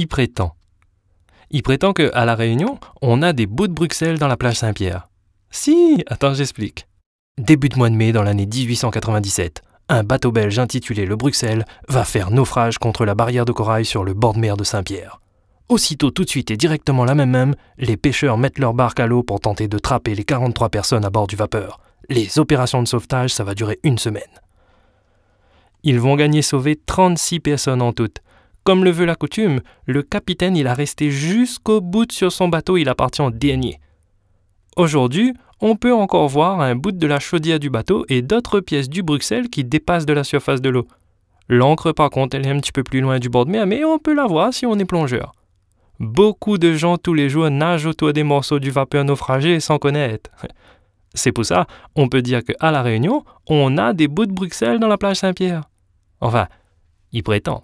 Il prétend. Il prétend à La Réunion, on a des bouts de Bruxelles dans la plage Saint-Pierre. Si, attends, j'explique. Début de mois de mai dans l'année 1897, un bateau belge intitulé le Bruxelles va faire naufrage contre la barrière de corail sur le bord de mer de Saint-Pierre. Aussitôt, tout de suite et directement la même même, les pêcheurs mettent leur barque à l'eau pour tenter de trapper les 43 personnes à bord du vapeur. Les opérations de sauvetage, ça va durer une semaine. Ils vont gagner sauver 36 personnes en tout, comme le veut la coutume, le capitaine il a resté jusqu'au bout sur son bateau, il appartient parti en dernier. Aujourd'hui, on peut encore voir un bout de la chaudière du bateau et d'autres pièces du Bruxelles qui dépassent de la surface de l'eau. L'encre, par contre, elle est un petit peu plus loin du bord de mer, mais on peut la voir si on est plongeur. Beaucoup de gens tous les jours nagent autour des morceaux du vapeur naufragé sans connaître. C'est pour ça, on peut dire qu'à La Réunion, on a des bouts de Bruxelles dans la plage Saint-Pierre. Enfin, il prétend.